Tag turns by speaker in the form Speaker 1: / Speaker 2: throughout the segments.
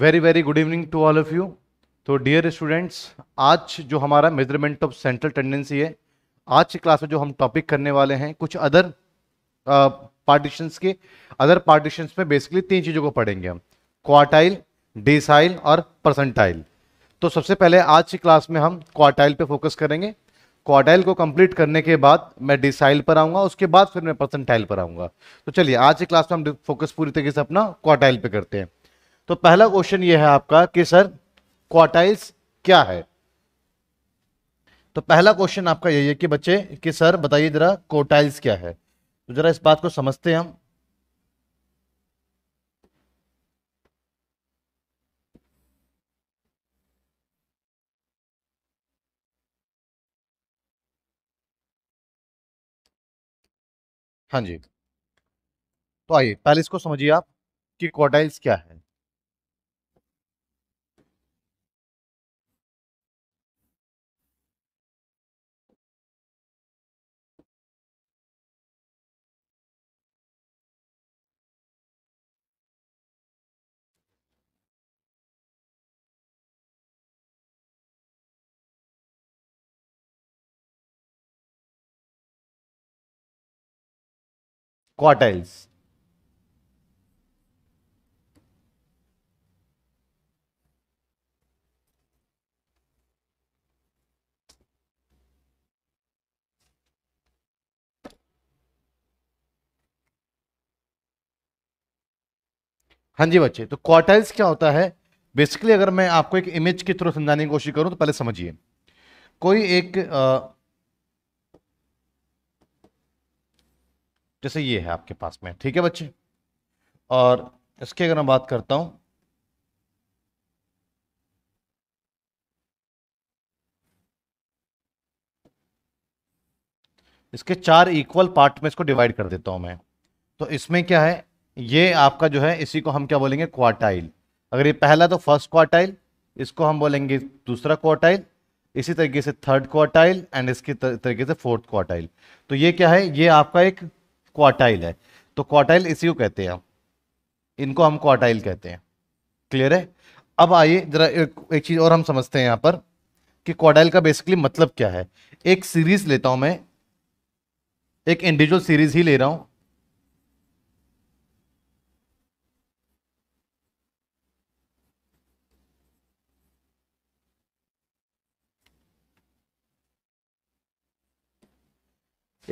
Speaker 1: Very very good evening to all of you तो dear students आज जो हमारा मेजरमेंट ऑफ सेंट्रल टेंडेंसी है आज की क्लास में जो हम टॉपिक करने वाले हैं कुछ अदर पार्टीशंस के अदर पार्टीशंस में बेसिकली तीन चीज़ों को पढ़ेंगे हम क्वार्टाइल डिसाइल और परसेंटाइल तो सबसे पहले आज की क्लास में हम क्वार्टाइल पे फोकस करेंगे क्वार्टाइल को कंप्लीट करने के बाद मैं डिसाइल पर आऊँगा उसके बाद फिर मैं परसेंटाइल पर आऊँगा तो चलिए आज की क्लास में हम फोकस पूरी तरीके से अपना क्वार्टाइल पर करते हैं तो पहला क्वेश्चन ये है आपका कि सर क्वार्टाइल्स क्या है तो पहला क्वेश्चन आपका यही है कि बच्चे कि सर बताइए जरा क्वार्टाइल्स क्या है तो जरा इस बात को समझते हैं हम हाँ जी तो आइए पहले इसको समझिए आप कि क्वार्टाइल्स क्या है quartiles. हाँ जी बच्चे तो क्वार्टाइल्स क्या होता है बेसिकली अगर मैं आपको एक इमेज के थ्रू समझाने की कोशिश करूं तो पहले समझिए कोई एक आ, जैसे ये है आपके पास में ठीक है बच्चे और इसकी अगर मैं बात करता हूँ इसके चार इक्वल पार्ट में इसको डिवाइड कर देता हूँ मैं तो इसमें क्या है ये आपका जो है इसी को हम क्या बोलेंगे क्वार्टाइल अगर ये पहला तो फर्स्ट क्वार्टाइल इसको हम बोलेंगे दूसरा क्वार्टाइल इसी तरीके से थर्ड क्वार्टाइल एंड इसके तरीके से फोर्थ क्वार्टाइल तो ये क्या है ये आपका एक क्वार्टाइल है तो क्वार्टाइल इसी को कहते हैं इनको हम क्वार्टाइल कहते हैं क्लियर है अब आइए जरा एक, एक चीज़ और हम समझते हैं यहां पर कि क्वार्टाइल का बेसिकली मतलब क्या है एक सीरीज लेता हूं मैं एक इंडिविजुअल सीरीज ही ले रहा हूं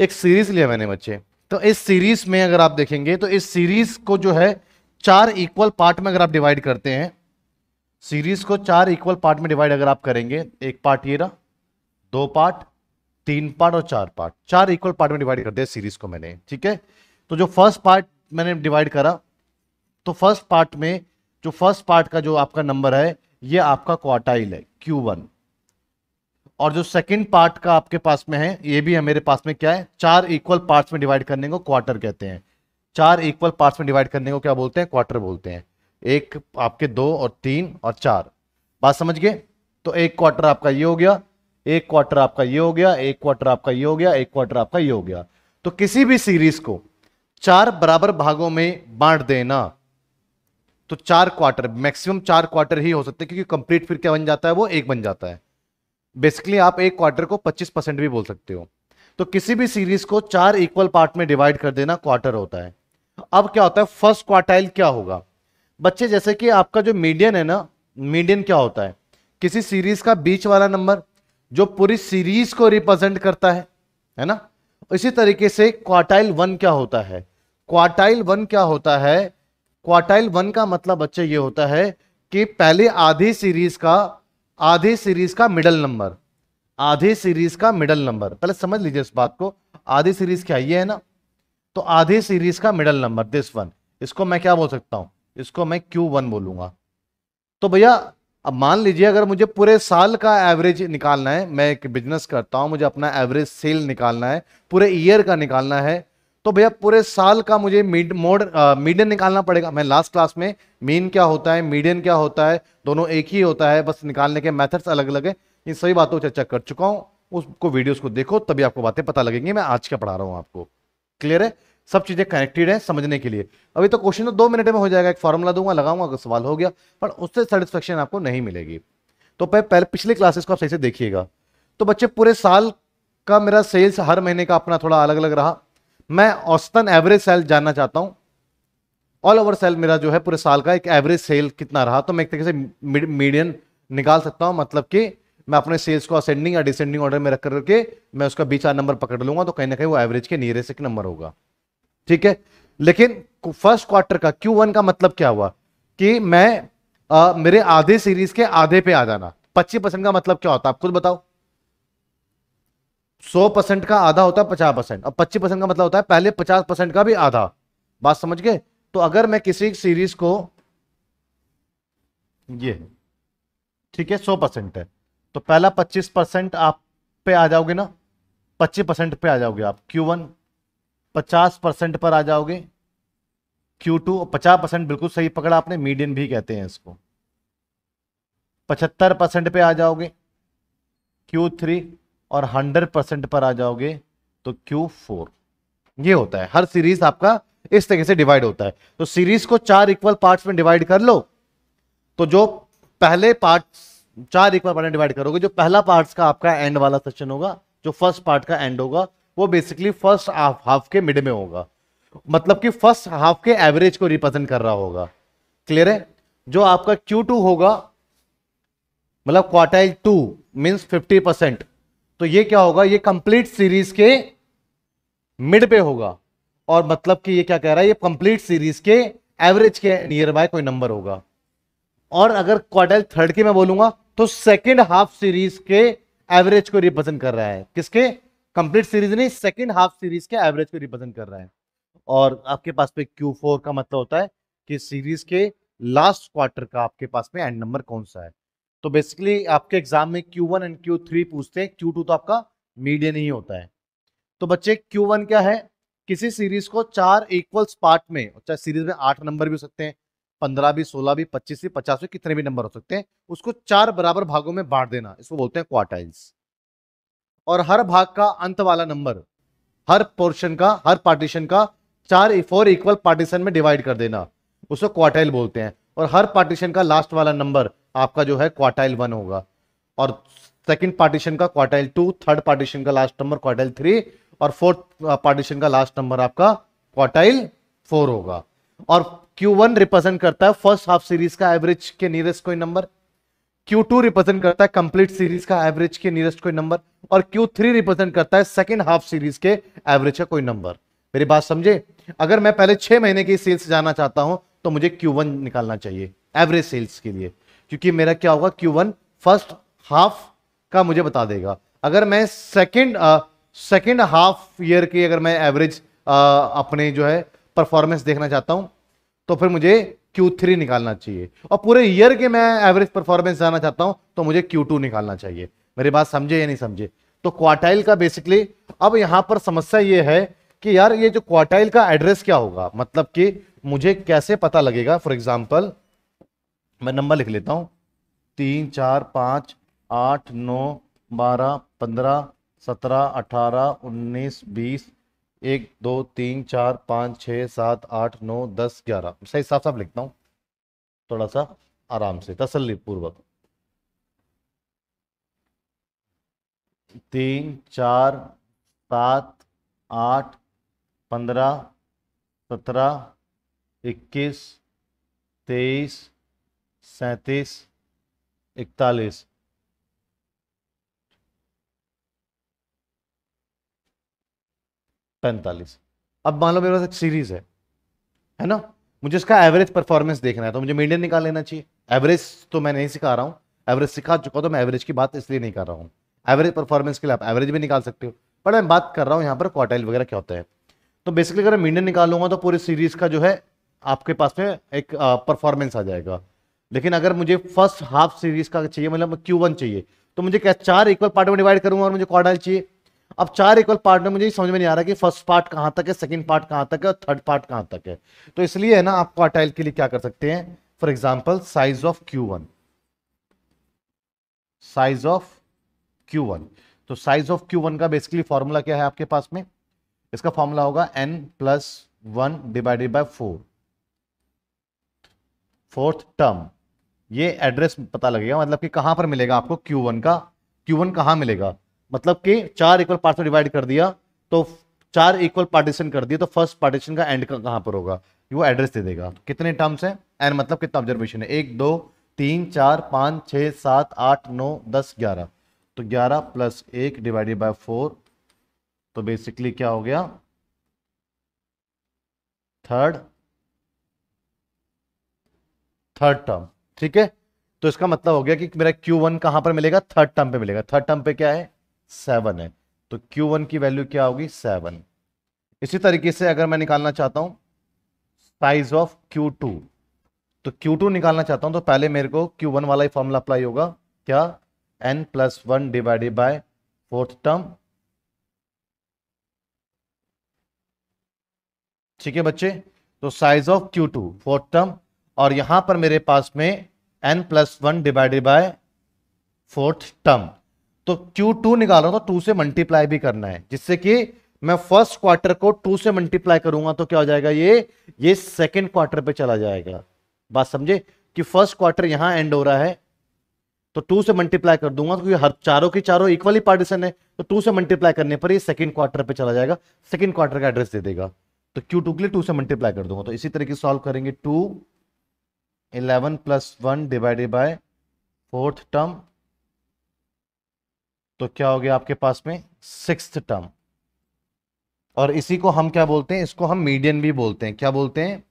Speaker 1: एक सीरीज लिया मैंने बच्चे तो इस सीरीज में अगर आप देखेंगे तो इस सीरीज को जो है चार इक्वल पार्ट में अगर आप डिवाइड करते हैं सीरीज को चार इक्वल पार्ट में डिवाइड अगर आप करेंगे एक पार्ट ये रहा दो पार्ट तीन पार्ट और चार पार्ट चार इक्वल पार्ट में डिवाइड कर दिया सीरीज को मैंने ठीक है तो जो फर्स्ट पार्ट मैंने डिवाइड करा तो फर्स्ट पार्ट में जो फर्स्ट पार्ट का जो आपका नंबर है ये आपका क्वार्टाइल है क्यू वन और जो सेकंड पार्ट का आपके पास में है ये भी है मेरे पास में क्या है चार इक्वल पार्ट्स में डिवाइड करने को क्वार्टर कहते हैं चार इक्वल पार्ट्स में डिवाइड करने को क्या बोलते हैं क्वार्टर बोलते हैं एक आपके दो और तीन और चार बात समझ गए तो एक क्वार्टर आपका ये हो गया एक क्वार्टर आपका ये हो गया एक क्वार्टर आपका ये हो गया एक क्वार्टर आपका ये हो गया तो किसी भी सीरीज को चार बराबर भागों में बांट देना तो चार क्वार्टर मैक्सिमम चार क्वार्टर ही हो सकते हैं क्योंकि कंप्लीट फिर क्या बन जाता है वो एक बन जाता है बेसिकली आप एक क्वार्टर को 25 परसेंट भी बोल सकते हो तो किसी भी सीरीज को चार इक्वल पार्ट में डिवाइड कर देना क्वार्टर होता है अब क्या होता है फर्स्ट क्वार्टाइल क्या होगा बच्चे जैसे कि आपका जो मीडियन है ना मीडियन क्या होता है किसी सीरीज का बीच वाला नंबर जो पूरी सीरीज को रिप्रेजेंट करता है है ना इसी तरीके से क्वार्टाइल वन क्या होता है क्वार्टाइल वन क्या होता है क्वार्टाइल वन का मतलब बच्चे ये होता है कि पहले आधी सीरीज का आधे सीरीज का मिडल नंबर आधे सीरीज का मिडल नंबर पहले समझ लीजिए इस बात को आधे सीरीज क्या ये है ना तो आधे सीरीज का मिडल नंबर दिस वन इसको मैं क्या बोल सकता हूं इसको मैं क्यू वन बोलूंगा तो भैया अब मान लीजिए अगर मुझे पूरे साल का एवरेज निकालना है मैं एक बिजनेस करता हूं मुझे अपना एवरेज सेल निकालना है पूरे ईयर का निकालना है तो भैया पूरे साल का मुझे मीड मोड मीडियन निकालना पड़ेगा मैं लास्ट क्लास में मीन क्या होता है मीडियन क्या होता है दोनों एक ही होता है बस निकालने के मेथड्स अलग अलग है इन सभी बातों चर्चा कर चुका हूँ उसको वीडियोस को देखो तभी आपको बातें पता लगेंगी मैं आज क्या पढ़ा रहा हूँ आपको क्लियर है सब चीज़ें कनेक्टेड है समझने के लिए अभी तो क्वेश्चन तो दो मिनट में हो जाएगा एक फॉर्मूला दूंगा लगाऊंगा अगर सवाल हो गया पर उससे सेटिस्फेक्शन आपको नहीं मिलेगी तो पहले पिछले क्लासेस को आप सही से देखिएगा तो बच्चे पूरे साल का मेरा सेल्स हर महीने का अपना थोड़ा अलग अलग रहा मैं औसतन एवरेज सेल जानना चाहता हूं ऑल ओवर सेल मेरा जो है पूरे साल का एक एवरेज सेल कितना रहा तो मैं एक तरीके से मीडियन निकाल सकता हूं मतलब कि मैं अपने सेल्स को असेंडिंग या डिसेंडिंग ऑर्डर में रख करके मैं उसका बीच नंबर पकड़ लूंगा तो कहीं ना कहीं वो एवरेज के नियरेस्ट एक नंबर होगा ठीक है लेकिन फर्स्ट क्वार्टर का क्यू वन का मतलब क्या हुआ कि मैं आ, मेरे आधे सीरीज के आधे पे आ जाना पच्चीस परसेंट का मतलब क्या होता है आप खुद बताओ सौ परसेंट का आधा होता है पचास परसेंट और पच्चीस परसेंट का मतलब होता है पहले पचास परसेंट का भी आधा बात समझ गए तो अगर मैं किसी सीरीज को ये ठीक है सौ परसेंट है तो पहला पच्चीस परसेंट आप पे आ जाओगे ना पच्चीस परसेंट पे आ जाओगे आप क्यू वन पचास परसेंट पर आ जाओगे क्यू टू पचास परसेंट बिल्कुल सही पकड़ा आपने मीडियम भी कहते हैं इसको पचहत्तर परसेंट पे आ जाओगे क्यू थ्री और हंड्रेड परसेंट पर आ जाओगे तो क्यू फोर ये होता है हर सीरीज आपका इस तरीके से डिवाइड होता है तो सीरीज को चार इक्वल पार्ट्स में डिवाइड कर लो तो जो पहले पार्ट चार इक्वल पार्ट में डिवाइड करोगे जो पहला पार्ट का आपका एंड वाला सेक्शन होगा जो फर्स्ट पार्ट का एंड होगा वो बेसिकली फर्स्ट हाफ हाफ के मिड में होगा मतलब कि फर्स्ट हाफ के एवरेज को रिप्रेजेंट कर रहा होगा क्लियर है जो आपका टू होगा मतलब quartile two means fifty percent तो ये क्या होगा ये कंप्लीट सीरीज के मिड पे होगा और मतलब कि ये क्या कह रहा है ये कंप्लीट सीरीज के एवरेज के नियर बाय कोई नंबर होगा और अगर क्वार्टर थर्ड की मैं बोलूंगा तो सेकेंड हाफ सीरीज के एवरेज को रिप्रेजेंट कर रहा है किसके कंप्लीट सीरीज नहीं सेकेंड हाफ सीरीज के एवरेज को रिप्रेजेंट कर रहा है और आपके पास पे फोर का मतलब होता है कि सीरीज के लास्ट क्वार्टर का आपके पास में एंड नंबर कौन सा है तो बेसिकली आपके एग्जाम में Q one and Q three पूछते हैं क्यू टू तो आपका मीडियन ही होता है तो बच्चे क्यू वन क्या है किसी सीरीज को चार इक्वल्स पार्ट में चाहे सीरीज में आठ नंबर भी हो सकते हैं पंद्रह भी सोलह भी पच्चीस भी पचास भी कितने भी नंबर हो सकते हैं उसको चार बराबर भागों में बांट देना इसको बोलते हैं क्वार्टाइल्स और हर भाग का अंत वाला नंबर हर पोर्शन का हर पार्टीशन का चार फोर इक्वल पार्टीशन में डिवाइड कर देना उसको क्वार्टाइल बोलते हैं और हर पार्टीशन का लास्ट वाला नंबर आपका जो है क्वार्टाइल वन होगा और सेकंड पार्टीशन का क्वार्टाइल टू थर्ड पार्टीशन का लास्ट नंबर क्वार्टाइल थ्री और फोर्थ पार्टीशन का लास्ट नंबर आपका क्वार्टाइल फोर होगा और क्यू वन रिप्रेजेंट करता है फर्स्ट हाफ सीरीज का एवरेज के नियरेस्ट कोई नंबर क्यू टू रिप्रेजेंट करता है कंप्लीट सीरीज का एवरेज के नियरेस्ट कोई नंबर और क्यू थ्री रिप्रेजेंट करता है सेकेंड हाफ सीरीज के एवरेज का कोई नंबर मेरी बात समझे अगर मैं पहले छह महीने की सेल्स जाना चाहता हूं तो मुझे Q1 निकालना चाहिए एवरेज सेल्स के लिए क्योंकि मेरा क्या होगा क्यू वन फर्स्ट हाफ का मुझे बता देगा अगर मैं सेकेंड सेकेंड हाफ ईयर की अगर मैं एवरेज अपने जो है परफॉर्मेंस देखना चाहता हूँ तो फिर मुझे Q3 निकालना चाहिए और पूरे ईयर के मैं एवरेज परफॉर्मेंस जाना चाहता हूँ तो मुझे Q2 निकालना चाहिए मेरी बात समझे या नहीं समझे तो क्वार्टाइल का बेसिकली अब यहाँ पर समस्या ये है कि यार ये जो क्वार्टाइल का एड्रेस क्या होगा मतलब कि मुझे कैसे पता लगेगा फॉर एग्जाम्पल मैं नंबर लिख लेता हूँ तीन चार पाँच आठ नौ बारह पंद्रह सत्रह अठारह उन्नीस बीस एक दो तीन चार पाँच छः सात आठ नौ दस ग्यारह सही साफ साफ लिखता हूँ थोड़ा सा आराम से तसली पूर्वक तीन चार सात आठ पंद्रह सत्रह इक्कीस तेईस सैतीस इकतालीस पैंतालीस अब मान लो मेरे पास एक सीरीज है है ना मुझे इसका एवरेज परफॉर्मेंस देखना है तो मुझे मीडियन निकाल लेना चाहिए एवरेज तो मैं नहीं सिखा रहा हूं एवरेज सिखा चुका तो मैं एवरेज की बात इसलिए नहीं कर रहा हूँ एवरेज परफॉर्मेंस के लिए आप एवरेज भी निकाल सकते हो पर मैं बात कर रहा हूं यहाँ पर क्वार्टाइल वगैरह क्या होता है तो बेसिकली अगर मैं मीडियन निकालूंगा तो पूरी सीरीज का जो है आपके पास में एक परफॉर्मेंस आ जाएगा लेकिन अगर मुझे फर्स्ट हाफ सीरीज का चाहिए मतलब क्यू वन चाहिए तो मुझे क्या चार इक्वल पार्ट में डिवाइड करूंगा और मुझे क्वार्टाइल चाहिए अब चार इक्वल पार्ट में मुझे समझ में नहीं आ रहा कि फर्स्ट पार्ट कहां तक है सेकंड पार्ट कहां तक है और थर्ड पार्ट कहां तक है तो इसलिए है ना आप क्वार्टाइल के लिए क्या कर सकते हैं for example size of Q one size of Q one तो साइज ऑफ क्यू वन का बेसिकली फॉर्मूला क्या है आपके पास में इसका फॉर्मूला होगा N plus one divided by four fourth term ये एड्रेस पता लगेगा मतलब कि कहां पर मिलेगा आपको Q1 का Q1 कहां मिलेगा मतलब कि चार इक्वल पार्ट में डिवाइड कर दिया तो चार इक्वल पार्टीशन कर दिया तो फर्स्ट पार्टीशन का एंड का पर होगा वो एड्रेस दे देगा कितने टर्म्स हैं एन मतलब कितना ऑब्जर्वेशन है एक दो तीन चार पांच छह सात आठ नौ दस ग्यारह तो ग्यारह प्लस एक डिवाइडेड बाय फोर तो बेसिकली क्या हो गया थर्ड थर्ड टर्म ठीक है तो इसका मतलब हो गया कि मेरा क्यू वन कहां पर मिलेगा थर्ड टर्म पे मिलेगा थर्ड टर्म पे क्या है सेवन है तो क्यू वन की वैल्यू क्या होगी सेवन इसी तरीके से अगर मैं निकालना चाहता हूं साइज ऑफ टू तो टू निकालना चाहता हूं तो पहले मेरे को क्यू वन वाला ही फॉर्मूला अप्लाई होगा क्या N plus one divided by fourth term ठीक है बच्चे तो size of Q two fourth term और यहां पर मेरे पास में N plus one divided by fourth term तो क्यू टू निकाल रहा तो टू से मल्टीप्लाई भी करना है जिससे कि मैं फर्स्ट क्वार्टर को टू से मल्टीप्लाई करूंगा तो क्या हो जाएगा ये ये सेकेंड क्वार्टर पे चला जाएगा बात समझे कि फर्स्ट क्वार्टर यहां एंड हो रहा है तो टू से मल्टीप्लाई कर दूंगा तो क्योंकि हर चारों की चारों इक्वली पार्टीशन है तो टू से मल्टीप्लाई करने पर ये सेकंड क्वार्टर पे चला जाएगा सेकंड क्वार्टर का एड्रेस दे देगा तो क्यू टू के लिए टू से मल्टीप्लाई कर दूंगा तो इसी तरीके सॉल्व करेंगे two eleven plus one divided by fourth term तो क्या हो गया आपके पास में सिक्स टर्म और इसी को हम क्या बोलते हैं इसको हम मीडियन भी बोलते हैं क्या बोलते हैं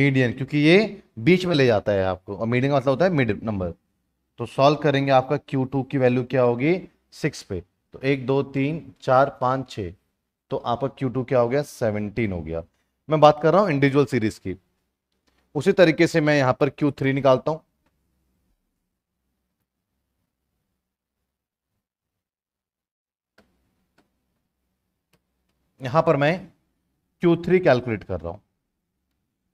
Speaker 1: मीडियन क्योंकि ये बीच में ले जाता है आपको और मीडियन का मतलब होता है मिड नंबर तो सॉल्व करेंगे आपका क्यू टू की वैल्यू क्या होगी सिक्स पे तो एक दो तीन चार पाँच छ तो आपका क्यू टू क्या हो गया सेवनटीन हो गया मैं बात कर रहा हूँ इंडिविजुअल सीरीज की उसी तरीके से मैं यहां पर क्यू थ्री निकालता हूं यहां पर मैं क्यू थ्री कैलकुलेट कर रहा हूं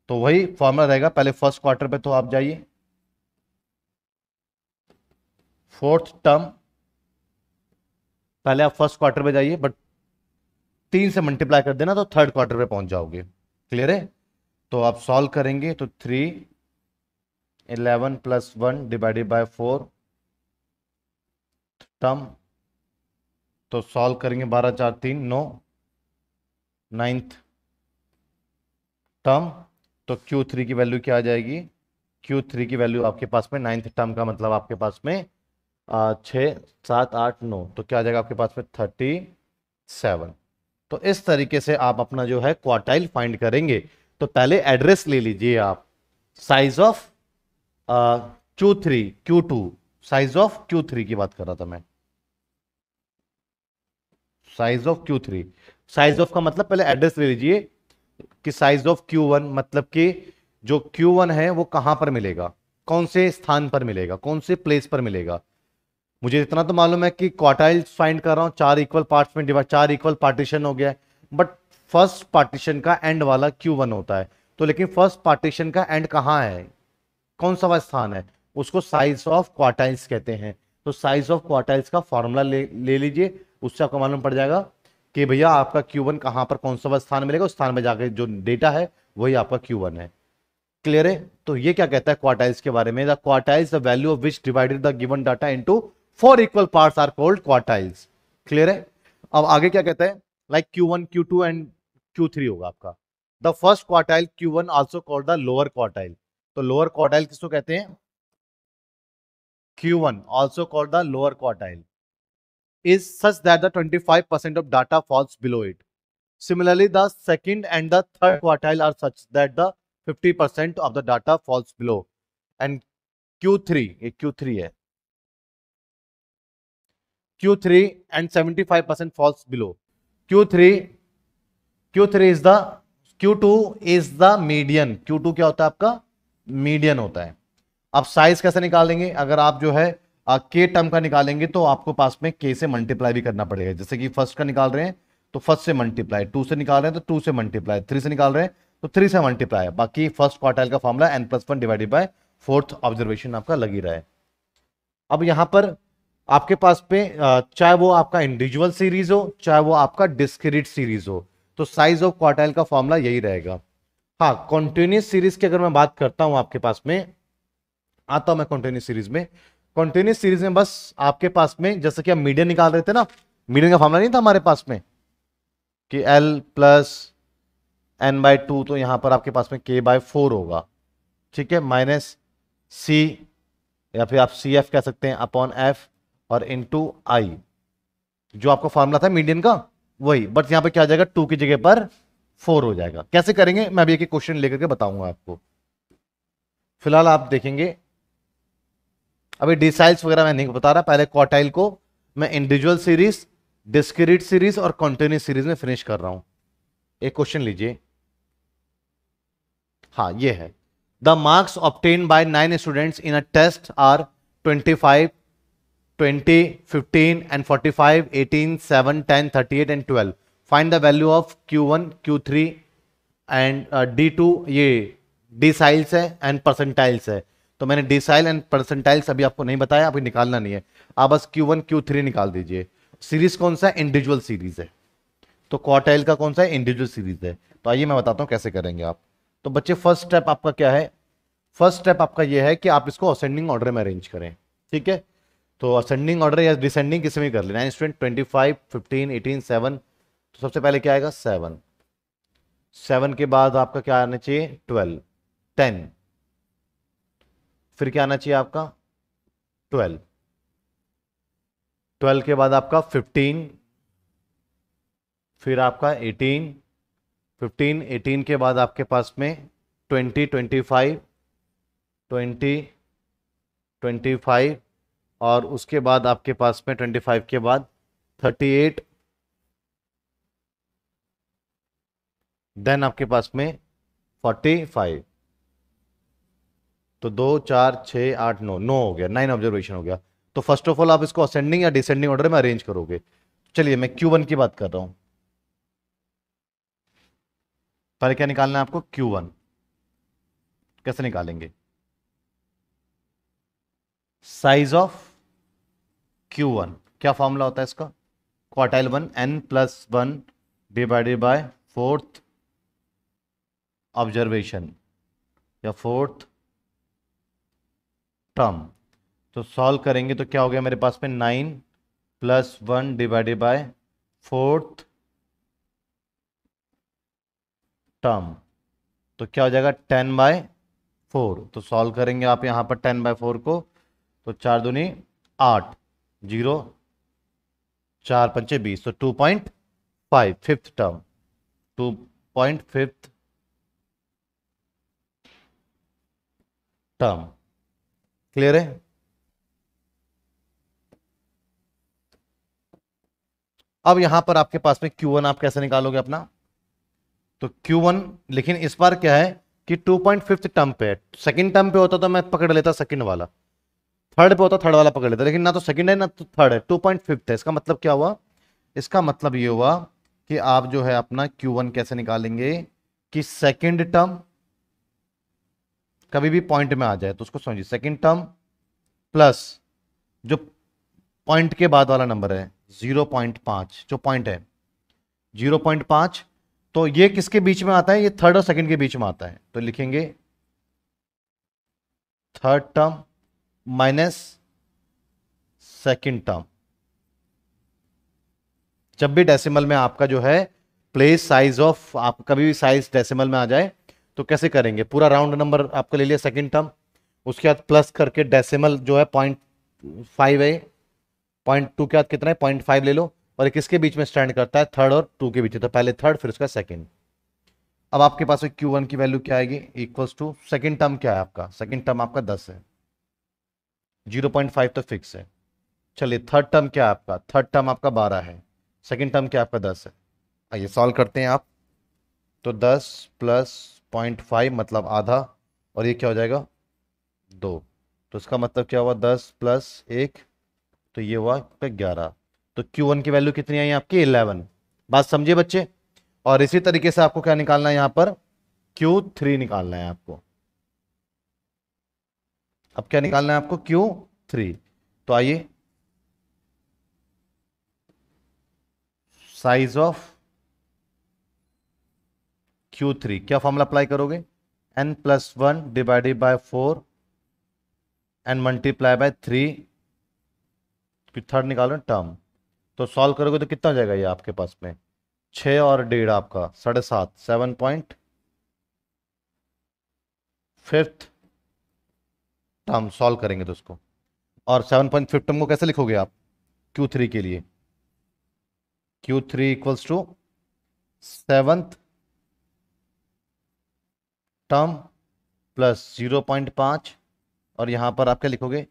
Speaker 1: तो वही फॉर्मूला रहेगा पहले फर्स्ट क्वार्टर पे तो आप जाइए फोर्थ टर्म पहले आप फर्स्ट क्वार्टर पे जाइए बट तीन से मल्टीप्लाई कर देना तो थर्ड क्वार्टर पे पहुंच जाओगे क्लियर है तो आप सॉल्व करेंगे तो three eleven plus one divided by four term तो सॉल्व करेंगे बारह चार तीन नौ नाइन्थ टर्म तो क्यू थ्री की वैल्यू क्या आ जाएगी क्यू थ्री की वैल्यू आपके पास में नाइन्थ टर्म का मतलब आपके पास में छ सात आठ नौ तो क्या आ जाएगा आपके पास में थर्टी सेवन तो इस तरीके से आप अपना जो है क्वार्टाइल फाइंड करेंगे तो पहले एड्रेस ले लीजिए आप size of Q three Q two size of Q three की बात कर रहा था मैं size of Q three size of का मतलब पहले एड्रेस ले लीजिए कि साइज ऑफ क्यू वन मतलब कि जो क्यू वन है वो कहां पर मिलेगा कौन से स्थान पर मिलेगा कौन से प्लेस पर मिलेगा मुझे इतना तो मालूम है कि क्वार्टाइल्स फाइंड कर रहा हूं चार इक्वल पार्ट्स में डिवाइड चार इक्वल पार्टीशन हो गया है बट फर्स्ट पार्टीशन का एंड वाला क्यू वन होता है तो लेकिन फर्स्ट पार्टीशन का एंड कहाँ है कौन सा स्थान है उसको साइज ऑफ क्वार्टाइल्स कहते हैं तो साइज ऑफ क्वार्टाइल्स का फॉर्मूला ले ले लीजिए उससे आपको मालूम पड़ जाएगा कि भैया आपका क्यू वन कहाँ पर कौन सा स्थान मिलेगा उस स्थान में जाकर जो डेटा है वही आपका क्यू वन है क्लियर है तो ये क्या कहता है क्वार्टाइल्स के बारे में the quartiles the value of which divided the given data in four equal part are called quartiles clear है अब आगे क्या कहता है like Q one Q two and three होगा आपका the first quartile Q one also call the lower quartile तो lower quartile किसको कहते हैं Q one also call the lower quartile is such that the five percent of data falls below it second and the third quartile are such that the fifty percent of the data falls below and Q three ये three है. Q3 and 75% falls below. Q3 Q three is the Q two is the median Q two क्या होता है आपका median होता है अब size कैसे निकालेंगे अगर आप जो है के टर्म का निकालेंगे तो आपको पास में के से मल्टीप्लाई भी करना पड़ेगा जैसे कि फर्स्ट का निकाल रहे हैं तो फर्स्ट से मल्टीप्लाई टू से निकाल रहे हैं तो टू से मल्टीप्लाई थ्री से निकाल रहे हैं तो थ्री से मल्टीप्लाई बाकी फर्स्ट क्वार्टाइल का formula N plus one divided by fourth observation आपका लगी रहा है अब यहां पर आपके पास पे चाहे वो आपका इंडिविजुअल सीरीज हो चाहे वो आपका डिस्क्रीट सीरीज हो तो साइज ऑफ क्वार्टाइल का फॉर्मूला यही रहेगा हाँ कॉन्टिन्यूस सीरीज की अगर मैं बात करता हूं आपके पास में आता हूं मैं कॉन्टिन्यूस सीरीज में कॉन्टिन्यूस सीरीज में बस आपके पास में जैसे कि आप मीडियम निकाल रहे थे ना मीडियम का फॉर्मूला नहीं था हमारे पास में कि L plus N by two तो यहां पर आपके पास में के बाय फोर होगा ठीक है माइनस सी या फिर आप सी एफ कह सकते हैं अपॉन एफ और टू आई जो आपका फॉर्मूला था मीडियम का वही बट यहां पे क्या जाएगा टू की जगह पर फोर हो जाएगा कैसे करेंगे मैं अभी एक क्वेश्चन लेकर के बताऊंगा आपको फिलहाल आप देखेंगे अभी डिसाइल्स वगैरह मैं नहीं बता रहा पहले क्वार्टाइल को मैं इंडिविजुअल सीरीज डिस्क्रीट सीरीज और कॉन्टिन्यूस सीरीज में फिनिश कर रहा हूं एक क्वेश्चन लीजिए हाँ ये है the marks obtained by nine students in a test are twenty five 20, 15 and 45, 18, 7, 10, 38 and 12. Find the value of Q1, Q3 and D two ये डिसाइल्स है एंड परसेंटाइल्स है तो मैंने डिसाइल एंड परसेंटाइल्स अभी आपको नहीं बताया अभी निकालना नहीं है आप bus queue one Q three निकाल दीजिए सीरीज कौन सा है इंडिविजुअल सीरीज है तो क्वार्टाइल का कौन सा है इंडिविजुअल सीरीज है तो आइए मैं बताता हूँ कैसे करेंगे आप तो बच्चे फर्स्ट स्टेप आपका क्या है फर्स्ट स्टेप आपका यह है कि आप इसको असेंडिंग ऑर्डर में अरेंज करें ठीक है तो असेंडिंग ऑर्डर या डिसेंडिंग किस में कर लेना है student twenty five fifteen eighteen seven तो सबसे पहले क्या आएगा सेवन सेवन के बाद आपका क्या आना चाहिए ट्वेल्व टेन फिर क्या आना चाहिए आपका ट्वेल्व ट्वेल्व के बाद आपका फिफ्टीन फिर आपका एटीन फिफ्टीन एटीन के बाद आपके पास में twenty twenty five twenty twenty five और उसके बाद आपके पास में ट्वेंटी फाइव के बाद थर्टी एट देन आपके पास में फोर्टी फाइव तो दो चार छ आठ नौ नौ हो गया नाइन ऑब्जर्वेशन हो गया तो फर्स्ट ऑफ ऑल आप इसको असेंडिंग या डिसेंडिंग ऑर्डर में अरेंज करोगे चलिए मैं क्यू वन की बात कर रहा हूं पहले क्या निकालना है आपको क्यू वन कैसे निकालेंगे साइज ऑफ क्यू वन क्या फॉर्मूला होता है इसका quartile one N plus one divided by fourth observation या फोर्थ टर्म तो सॉल्व करेंगे तो क्या हो गया मेरे पास में nine plus one divided by fourth term तो क्या हो जाएगा टेन बाय फोर तो सॉल्व करेंगे आप यहां पर टेन बाय फोर को तो चार दुनी आठ जीरो चार पंचे बीस तो two point five fifth term two point fifth term clear है अब यहां पर आपके पास में Q1 आप कैसे निकालोगे अपना तो Q1 लेकिन इस बार क्या है कि टू पॉइंट फिफ्थ टर्म पे सेकंड टर्म पे होता तो मैं पकड़ लेता सेकंड वाला थर्ड पे होता थर्ड वाला पकड़ लेता लेकिन ना तो सेकंड है ना तो थर्ड है टू पॉइंट फिफ्थ है इसका मतलब क्या हुआ इसका मतलब ये हुआ कि आप जो है अपना क्यू वन कैसे निकालेंगे कि सेकंड टर्म कभी भी पॉइंट में आ जाए तो उसको समझिए सेकंड टर्म प्लस जो पॉइंट के बाद वाला नंबर है जीरो पॉइंट पाँच जो पॉइंट है जीरो पॉइंट पाँच तो ये किसके बीच में आता है ये थर्ड और सेकेंड के बीच में आता है तो लिखेंगे third term minus second term जब भी डेसिमल में आपका जो है प्लेस साइज ऑफ आप कभी भी साइज डेसिमल में आ जाए तो कैसे करेंगे पूरा राउंड नंबर आपका ले लिया सेकेंड टर्म उसके बाद प्लस करके डेसिमल जो है पॉइंट फाइव है पॉइंट टू के बाद कितना है पॉइंट फाइव ले लो और किसके बीच में स्टैंड करता है थर्ड और टू के बीच तो पहले थर्ड फिर उसका सेकेंड अब आपके पास क्यू वन की वैल्यू क्या आएगी इक्वल्स टू सेकेंड टर्म क्या है आपका सेकेंड टर्म आपका दस है जीरो पॉइंट फाइव तो फिक्स है चलिए थर्ड टर्म क्या आपका थर्ड टर्म आपका बारह है सेकेंड टर्म क्या आपका दस है आइए सॉल्व करते हैं आप तो दस प्लस पॉइंट फाइव मतलब आधा और ये क्या हो जाएगा दो तो इसका मतलब क्या हुआ दस प्लस एक तो ये हुआ आपका ग्यारह तो क्यू वन की वैल्यू कितनी आई आपकी इलेवन बात समझिए बच्चे और इसी तरीके से आपको क्या निकालना है यहाँ पर क्यू थ्री निकालना है आपको अब क्या निकालना है आपको क्यू थ्री तो आइए साइज ऑफ क्यू थ्री क्या फॉर्मूला अप्लाई करोगे N plus one divided by four N multiply by three third रहे टर्म तो सॉल्व करोगे तो कितना जाएगा ये आपके पास में छ और डेढ़ आपका साढ़े सात seven point fifth term solve करेंगे तो उसको और सेवन पॉइंट फिफ्थ टर्म को कैसे लिखोगे आप क्यू थ्री के लिए Q three equals two seventh term plus zero point पांच और यहां पर आप क्या लिखोगे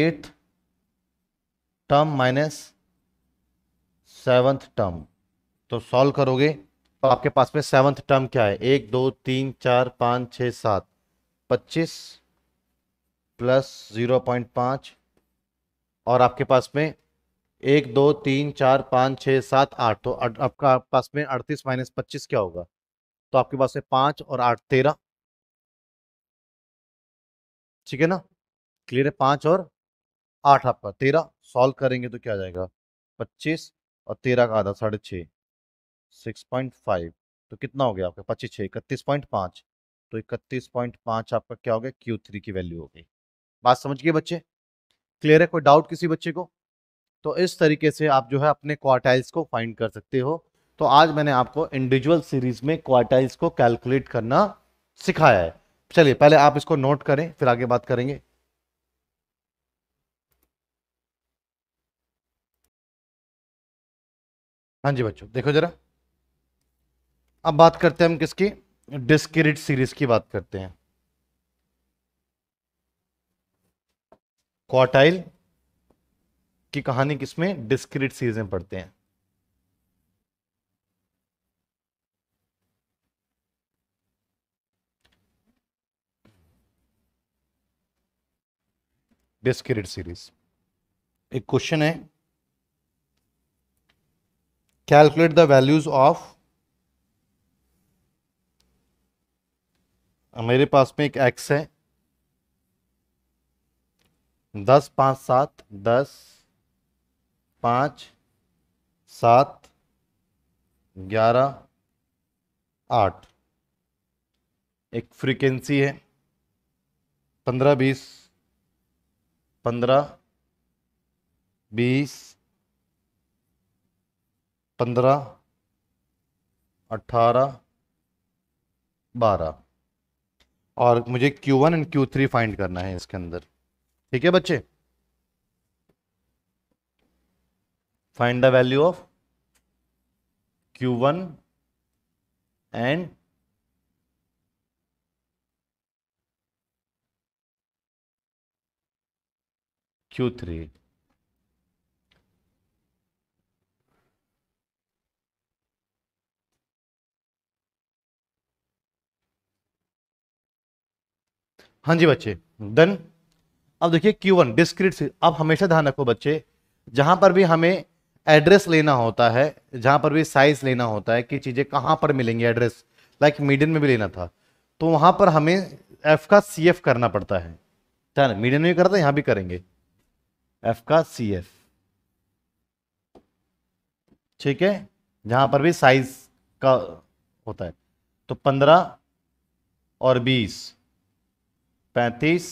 Speaker 1: eight term minus seventh term तो सॉल्व करोगे तो आपके पास में सेवंथ टर्म क्या है एक दो तीन चार पाँच छ सात पच्चीस प्लस ज़ीरो पॉइंट पाँच और आपके पास में एक दो तीन चार पाँच छः सात आठ तो आपका पास में अड़तीस माइनस पच्चीस क्या होगा तो आपके पास में पाँच और आठ तेरह ठीक है ना क्लियर है पाँच और आठ आपका तेरह सॉल्व करेंगे तो क्या जाएगा पच्चीस और तेरह का आधा साढ़े छः सिक्स पॉइंट फाइव तो कितना हो गया आपका पच्चीस छः इकतीस पॉइंट पाँच तो इकतीस पॉइंट पाँच आपका क्या हो गया क्यू थ्री की वैल्यू हो गई बात समझ गए बच्चे क्लियर है कोई डाउट किसी बच्चे को तो इस तरीके से आप जो है अपने क्वार्टाइल्स को फाइंड कर सकते हो तो आज मैंने आपको इंडिविजुअल सीरीज में क्वार्टाइल्स को कैलकुलेट करना सिखाया है चलिए पहले आप इसको नोट करें फिर आगे बात करेंगे हाँ जी बच्चों देखो जरा अब बात करते हैं हम किसकी डिस्क्रिट सीरीज की बात करते हैं क्वार्टाइल की कहानी किसमें डिस्क्रीट सीरीज में पढ़ते हैं डिस्क्रीट सीरीज एक क्वेश्चन है कैलकुलेट द वैल्यूज ऑफ मेरे पास में एक एक्स है दस पाँच सात दस पाँच सात ग्यारह आठ एक फ्रीक्वेंसी है पंद्रह बीस पंद्रह बीस पंद्रह अट्ठारह बारह और मुझे Q1 एंड Q3 फाइंड करना है इसके अंदर ठीक है बच्चे find the value of Q one and Q three हाँ जी बच्चे डन अब देखिए क्यू वन डिस्क्रिट अब हमेशा ध्यान रखो बच्चे जहाँ पर भी हमें एड्रेस लेना होता है जहाँ पर भी साइज लेना होता है कि चीज़ें कहाँ पर मिलेंगी एड्रेस लाइक मीडियन में भी लेना था तो वहाँ पर हमें एफ का सी एफ करना पड़ता है चल मीडियन में भी करते हैं यहाँ भी करेंगे एफ का सी एफ ठीक है जहाँ पर भी साइज का होता है तो पंद्रह और बीस पैंतीस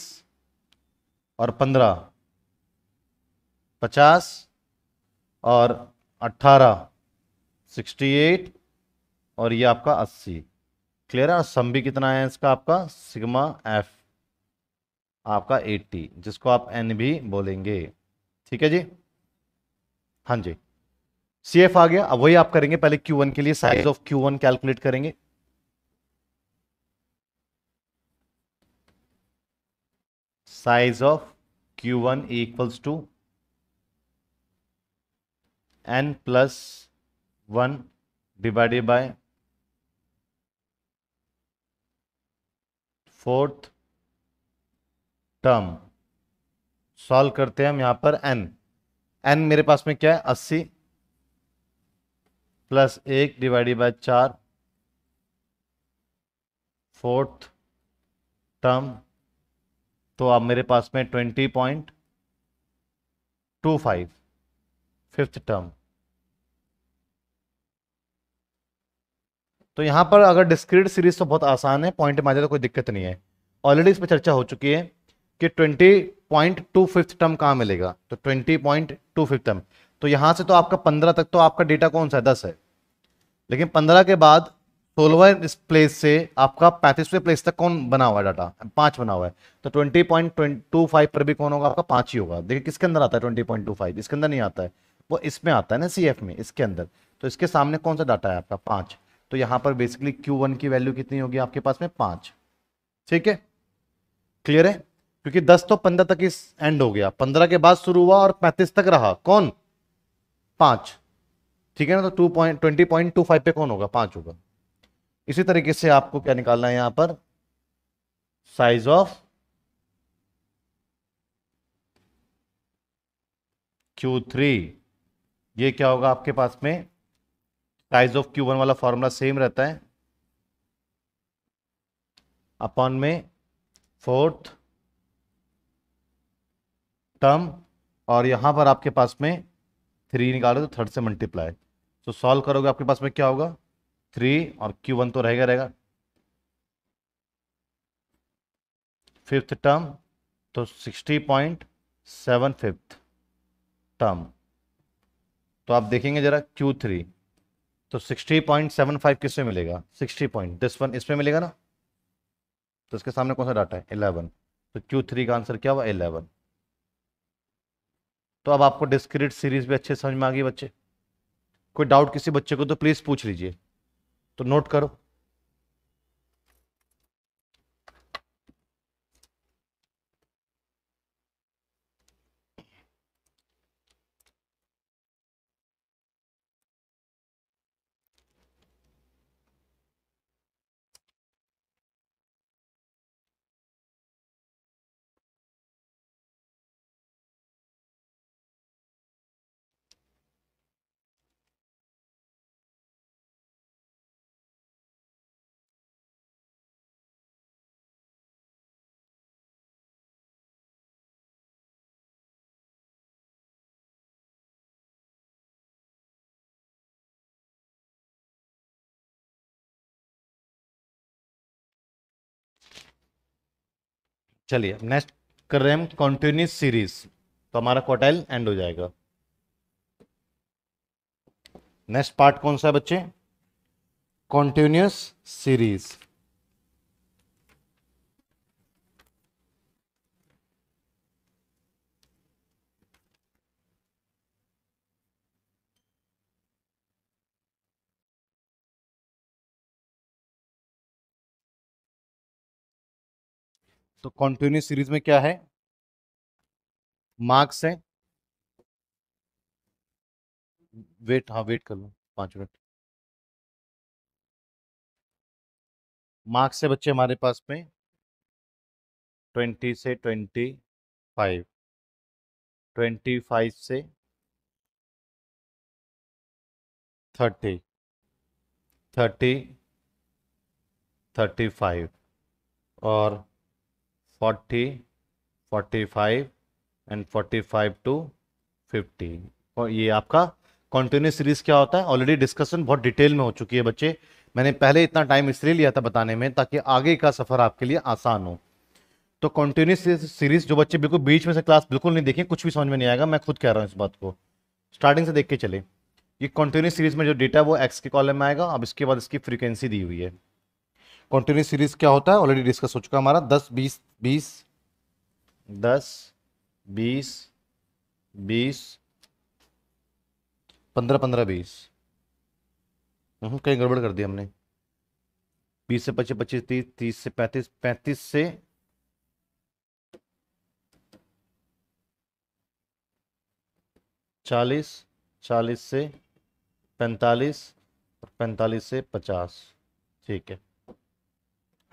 Speaker 1: और पंद्रह पचास और अट्ठारह सिक्सटी एट और ये आपका अस्सी क्लियर है और सम भी कितना है इसका आपका सिग्मा एफ आपका एट्टी जिसको आप एन भी बोलेंगे ठीक है जी हाँ जी सी एफ आ गया अब वही आप करेंगे पहले क्यू वन के लिए size of Q one calculate करेंगे size of q1 equals to n plus 1 divided by fourth term solve करते हैं हम यहां पर n n मेरे पास में क्या है अस्सी प्लस एक डिवाइडेड बाय चार फोर्थ टर्म तो अब मेरे पास में twenty point two five fifth term तो यहां पर अगर डिस्क्रीट सीरीज तो बहुत आसान है पॉइंट में आ तो कोई दिक्कत नहीं है ऑलरेडी इस पर चर्चा हो चुकी है कि twenty point two fifth term कहाँ मिलेगा तो twenty point two fifth term तो यहाँ से तो आपका पंद्रह तक तो आपका डेटा कौन सा है दस है लेकिन पंद्रह के बाद सोलहवें प्लेस से आपका पैंतीसवें प्लेस तक कौन बना हुआ है डाटा पांच बना हुआ है तो ट्वेंटी पॉइंट टू फाइव पर भी कौन होगा आपका पांच ही होगा देखिए किसके अंदर आता है ट्वेंटी पॉइंट टू फाइव इसके अंदर नहीं आता है वो इसमें आता है ना सी में इसके अंदर तो इसके सामने कौन सा डाटा है आपका पांच तो यहां पर बेसिकली क्यू वन की वैल्यू कितनी होगी आपके पास में पांच ठीक है क्लियर है क्योंकि दस तो पंद्रह तक इस एंड हो गया पंद्रह के बाद शुरू हुआ और पैंतीस तक रहा कौन पांच ठीक है ना तो two point twenty point two five पे कौन होगा पांच होगा इसी तरीके से आपको क्या निकालना है यहां पर साइज ऑफ Q3 ये क्या होगा आपके पास में साइज ऑफ Q1 वाला फॉर्मूला सेम रहता है अपॉन में फोर्थ टर्म और यहां पर आपके पास में थ्री निकालो तो थर्ड से मल्टीप्लाई तो सॉल्व करोगे आपके पास में क्या होगा थ्री और क्यू वन तो रहेगा रहेगा फिफ्थ टर्म तो sixty point seven fifth term तो आप देखेंगे जरा क्यू थ्री तो सिक्सटी पॉइंट सेवन फाइव किस में मिलेगा सिक्सटी पॉइंट दिस वन इसमें मिलेगा ना तो इसके सामने कौन सा डाटा है इलेवन तो क्यू थ्री का आंसर क्या हुआ इलेवन तो अब आपको डिस्क्रीट सीरीज भी अच्छे समझ में आ गई बच्चे कोई डाउट किसी बच्चे को तो प्लीज़ पूछ लीजिए तो नोट करो चलिए नेक्स्ट कर रहे हैं हम कॉन्टिन्यूस सीरीज तो हमारा क्वार्टाइल एंड हो जाएगा नेक्स्ट पार्ट कौन सा है बच्चे कॉन्टिन्यूस सीरीज तो कॉन्टिन्यूस सीरीज में क्या है मार्क्स है वेट हाँ वेट कर लो पांच मिनट मार्क्स है बच्चे हमारे पास में ट्वेंटी से ट्वेंटी फाइव ट्वेंटी फाइव से थर्टी थर्टी थर्टी फाइव और forty five and five to 50 और ये आपका कॉन्टिन्यूस सीरीज क्या होता है ऑलरेडी डिस्कशन बहुत डिटेल में हो चुकी है बच्चे मैंने पहले इतना टाइम इसलिए लिया था बताने में ताकि आगे का सफर आपके लिए आसान हो तो कॉन्टिन्यूस सीरीज जो बच्चे बिल्कुल बीच में से क्लास बिल्कुल नहीं देखें कुछ भी समझ में नहीं आएगा मैं खुद कह रहा हूँ इस बात को स्टार्टिंग से देख के चले ये कॉन्टिन्यूस सीरीज में जो डेटा वो एक्स के कॉलम में आएगा अब इसके बाद इसकी फ्रिक्वेंसी दी हुई है कॉन्टिन्यूस सीरीज क्या होता है ऑलरेडी डिस्कस हो चुका हमारा दस बीस बीस दस बीस बीस पंद्रह पंद्रह बीस हम्म, कहीं गड़बड़ कर दी हमने बीस से पच्चीस पच्चीस तीस तीस से पैंतीस पैंतीस से चालीस चालीस से पैंतालीस और पैंतालीस से पचास ठीक है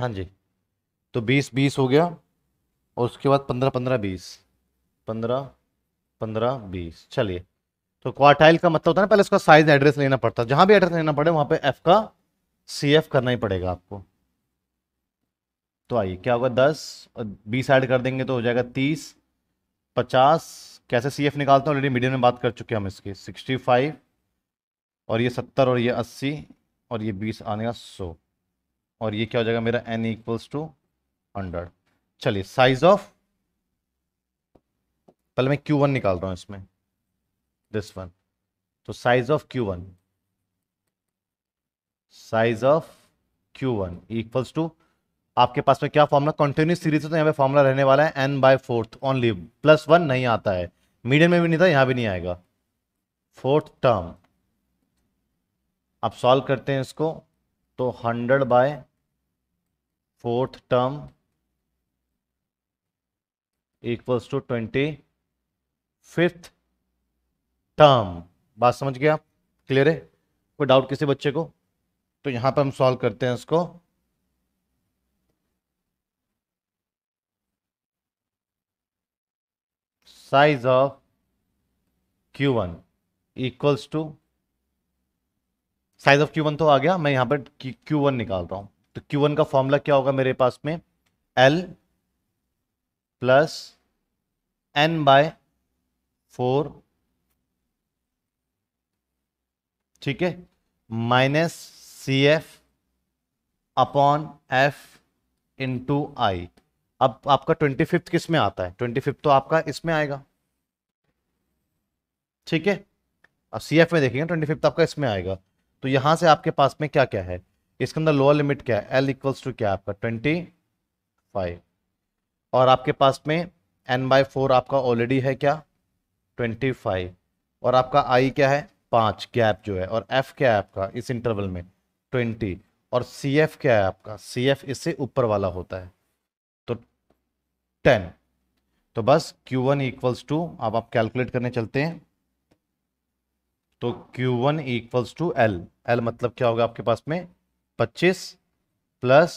Speaker 1: हाँ जी तो बीस बीस हो गया और उसके बाद पंद्रह पंद्रह बीस पंद्रह पंद्रह बीस चलिए तो क्वार्टाइल का मतलब होता है ना पहले उसका साइज एड्रेस लेना पड़ता है जहां भी एड्रेस लेना पड़े वहां पे एफ का सी एफ करना ही पड़ेगा आपको तो आइए क्या होगा दस और बीस ऐड कर देंगे तो हो जाएगा तीस पचास कैसे सी एफ निकालते हैं ऑलरेडी मीडियम में बात कर चुके हैं हम इसकी सिक्सटी फाइव और ये सत्तर और ये अस्सी और ये बीस आने का सौ और ये क्या हो जाएगा मेरा एन इक्वल्स टू हंड्रेड चलिए साइज ऑफ पहले मैं क्यू वन निकाल रहा हूं इसमें दिस वन तो size of Q one size of Q one equals to आपके पास में क्या फॉर्मला कंटिन्यूस सीरीज है तो यहां पे फॉर्मुला रहने वाला है N by fourth only plus one नहीं आता है मीडियम में भी नहीं था यहां भी नहीं आएगा फोर्थ टर्म आप सॉल्व करते हैं इसको तो hundred by fourth term equals to twenty fifth term बात समझ गया क्लियर है कोई डाउट किसी बच्चे को तो यहां पर हम सॉल्व करते हैं इसको size of Q one equals to size of Q one तो आ गया मैं यहां पर क्यू वन निकाल रहा हूं तो Q1 का फॉर्मूला क्या होगा मेरे पास में L plus N by four ठीक है minus C F upon F into I अब आपका ट्वेंटी फिफ्थ किस में आता है ट्वेंटी फिफ्थ तो आपका इसमें आएगा ठीक है अब सी एफ में देखेंगे ट्वेंटी फिफ्थ आपका इसमें आएगा तो यहां से आपके पास में क्या क्या है इसके अंदर लोअर लिमिट क्या है एल इक्वल्स टू क्या आपका ट्वेंटी फाइव और आपके पास में एन बाई फोर आपका ऑलरेडी है क्या ट्वेंटी फाइव और आपका आई क्या है पाँच गैप जो है और एफ क्या है आपका इस इंटरवल में ट्वेंटी और सी एफ क्या है आपका सी एफ इससे ऊपर वाला होता है तो टेन तो bus queue one equals to अब आप कैलकुलेट करने चलते हैं तो Q one equals to L L मतलब क्या होगा आपके पास में पच्चीस प्लस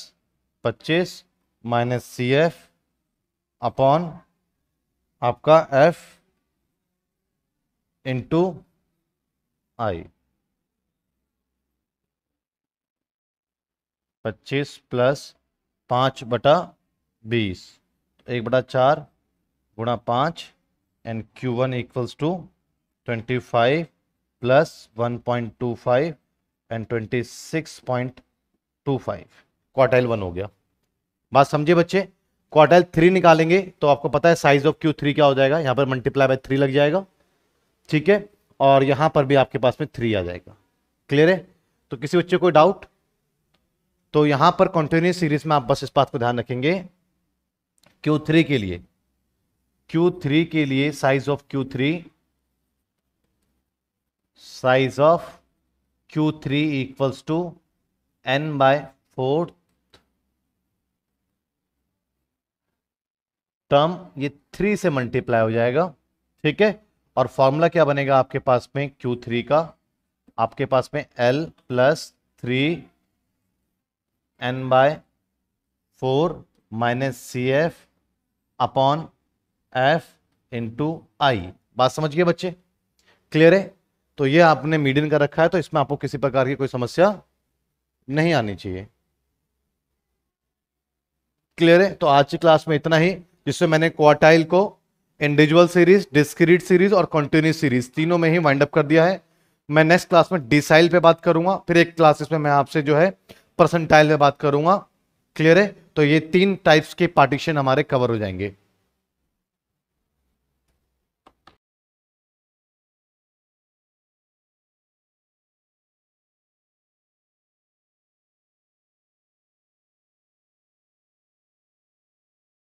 Speaker 1: पच्चीस माइनस सी एफ अपॉन आपका एफ इंटू आई पच्चीस प्लस पाँच बटा बीस एक बटा चार गुणा पाँच and Q one equals to twenty five plus one point two five and twenty six point two five quartile one हो गया बात समझे बच्चे क्वार्टाइल थ्री निकालेंगे तो आपको पता है साइज ऑफ क्यू थ्री क्या हो जाएगा यहां पर मल्टीप्लाई बाय थ्री लग जाएगा ठीक है और यहां पर भी आपके पास में थ्री आ जाएगा क्लियर है तो किसी बच्चे कोई डाउट तो यहां पर कॉन्टिन्यूस सीरीज में आप बस इस बात को ध्यान रखेंगे क्यू थ्री के लिए क्यू थ्री के लिए size of Q three size of Q three equals to N by fourth term ये थ्री से मल्टीप्लाई हो जाएगा ठीक है और फॉर्मूला क्या बनेगा आपके पास में क्यू थ्री का आपके पास में L plus three N by four minus C F upon F into I बात समझ गए बच्चे क्लियर है तो ये आपने मीडियन का रखा है तो इसमें आपको किसी प्रकार की कोई समस्या नहीं आनी चाहिए क्लियर है तो आज की क्लास में इतना ही जिससे मैंने क्वार्टाइल को इंडिविजुअल सीरीज डिस्क्रीट सीरीज और कंटिन्यू सीरीज तीनों में ही वाइंड अप कर दिया है मैं नेक्स्ट क्लास में डिसाइल पे बात करूंगा फिर एक क्लास इसमें मैं आपसे जो है परसेंटाइल पे बात करूंगा क्लियर है तो ये तीन टाइप्स के पार्टीशन हमारे कवर हो जाएंगे